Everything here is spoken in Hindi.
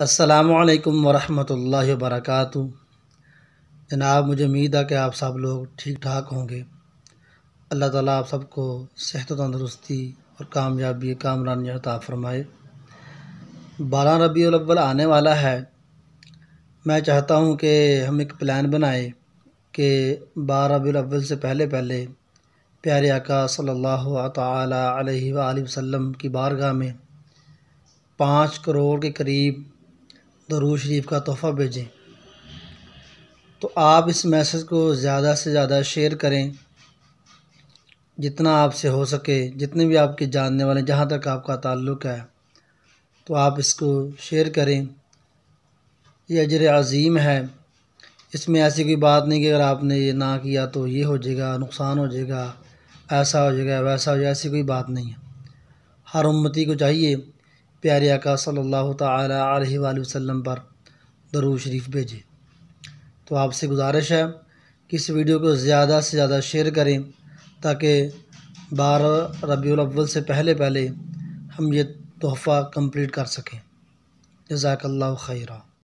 असलकम वरहमल वरक जनाब मुझे उम्मीद है कि आप सब लोग ठीक ठाक होंगे अल्लाह ताला आप सबको सेहत तंदुरुस्ती और कामयाबी कामरानी अता फरमाए बारह रबी अव्वल आने वाला है मैं चाहता हूँ कि हम एक प्लान बनाए कि बारह रबी अव्वल से पहले पहले प्यारे आका सल्लल्लाहु अलैहि वसल्लम की बारगाह में पाँच करोड़ के करीब दरूज तो शरीफ का तोहफ़ा भेजें तो आप इस मैसेज को ज़्यादा से ज़्यादा शेयर करें जितना आपसे हो सके जितने भी आपके जानने वाले जहाँ तक आपका ताल्लुक़ है तो आप इसको शेयर करें ये अजर अज़ीम है इसमें ऐसी कोई बात नहीं कि अगर आपने ये ना किया तो ये हो जाएगा नुकसान हो जाएगा ऐसा हो जाएगा वैसा हो जाएगा ऐसी कोई बात नहीं है हर उम्मती को चाहिए प्यारे आका सल्लल्लाहु अलैहि वसल्लम पर दरूद शरीफ भेजें तो आपसे गुजारिश है कि इस वीडियो को ज़्यादा से ज़्यादा शेयर करें ताकि बारह रबील से पहले पहले हम ये तोहफ़ा कंप्लीट कर सकें जजाकल्ला खैरा